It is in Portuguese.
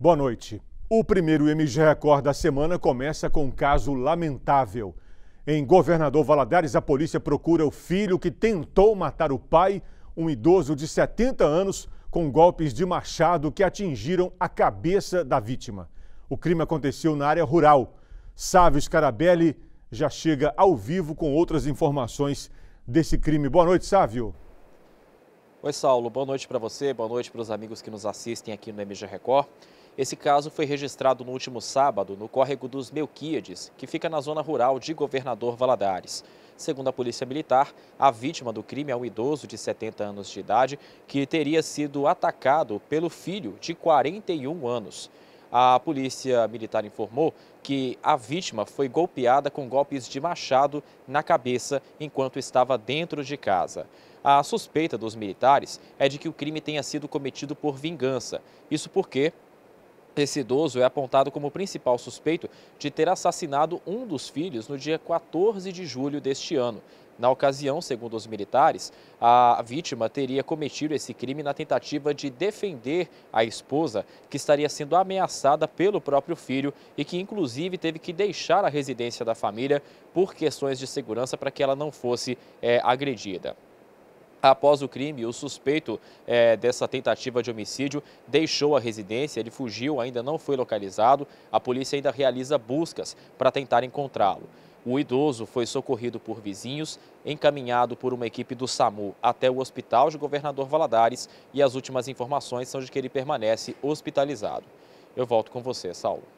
Boa noite. O primeiro MG Record da semana começa com um caso lamentável. Em Governador Valadares, a polícia procura o filho que tentou matar o pai, um idoso de 70 anos, com golpes de machado que atingiram a cabeça da vítima. O crime aconteceu na área rural. Sávio Scarabelli já chega ao vivo com outras informações desse crime. Boa noite, Sávio. Oi, Saulo. Boa noite para você, boa noite para os amigos que nos assistem aqui no MG Record. Esse caso foi registrado no último sábado no córrego dos Melquíades, que fica na zona rural de Governador Valadares. Segundo a Polícia Militar, a vítima do crime é um idoso de 70 anos de idade que teria sido atacado pelo filho de 41 anos. A polícia militar informou que a vítima foi golpeada com golpes de machado na cabeça enquanto estava dentro de casa. A suspeita dos militares é de que o crime tenha sido cometido por vingança. Isso porque esse idoso é apontado como principal suspeito de ter assassinado um dos filhos no dia 14 de julho deste ano. Na ocasião, segundo os militares, a vítima teria cometido esse crime na tentativa de defender a esposa, que estaria sendo ameaçada pelo próprio filho e que, inclusive, teve que deixar a residência da família por questões de segurança para que ela não fosse é, agredida. Após o crime, o suspeito é, dessa tentativa de homicídio deixou a residência, ele fugiu, ainda não foi localizado. A polícia ainda realiza buscas para tentar encontrá-lo. O idoso foi socorrido por vizinhos, encaminhado por uma equipe do SAMU até o hospital de Governador Valadares e as últimas informações são de que ele permanece hospitalizado. Eu volto com você, Saulo.